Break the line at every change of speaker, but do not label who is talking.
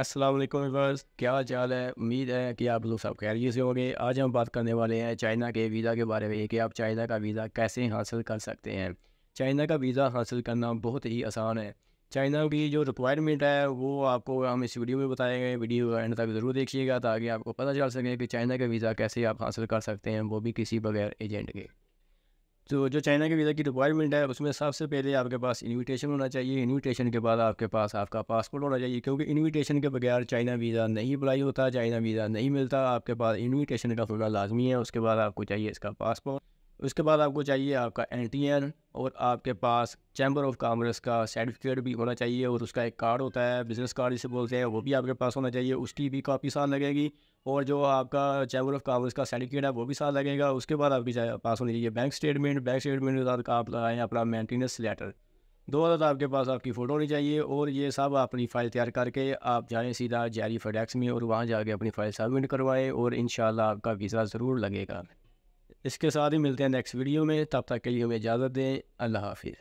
असलम वालेकुम क्या चाल है उम्मीद है कि आप लोग सब खैरियत से होंगे आज हम बात करने वाले हैं चाइना के वीज़ा के बारे में कि आप चाइना का वीज़ा कैसे हासिल कर सकते हैं चाइना का वीज़ा हासिल करना बहुत ही आसान है चाइना की जो रिक्वायरमेंट है वो आपको हम इस वीडियो में बताएंगे वीडियो एंड तक ज़रूर देखिएगा ताकि आपको पता चल सके कि चाइना का वीज़ा कैसे आप हासिल कर सकते हैं वो भी किसी बगैर एजेंट के तो जो चाइना के वीज़ा की रिक्वायरमेंट है उसमें सबसे पहले आपके पास इनविटेशन होना चाहिए इनविटेशन के बाद आपके पास आपका पासपोर्ट होना चाहिए क्योंकि इनविटेशन के बगैर चाइना वीज़ा नहीं अप्लाई होता चाइना वीज़ा नहीं मिलता आपके पास इनविटेशन का होना लाजमी है उसके बाद आपको चाहिए इसका पासपोर्ट उसके बाद आपको चाहिए आपका एन और आपके पास चैम्बर ऑफ कामर्स का सर्टिफिकेट भी होना चाहिए और उसका एक कार्ड होता है बिज़नेस कार्ड जिसे बोलते हैं वो भी आपके पास होना चाहिए उसकी भी काफ़ी साल लगेगी और जो आपका चैम्बर ऑफ कामर्स का सर्टिफिकेट है वो भी साल लगेगा उसके बाद आपके पास होनी चाहिए बैंक स्टेटमेंट बैंक स्टेटमेंट के साथ आप लगाएँ अपना मैंटेनेंस लेटर दो हज़ार आपके पास आपकी फ़ोटो होनी चाहिए और ये सब अपनी फ़ाइल तैयार करके आप जाएँ सीधा जारी फेडेक्स में और वहाँ जाके अपनी फ़ाइल सबमिट करवाएँ और इन आपका वीज़ा ज़रूर लगेगा इसके साथ ही मिलते हैं नेक्स्ट वीडियो में तब तक के लिए हमें इजाज़त दें अल्लाह हाफिज़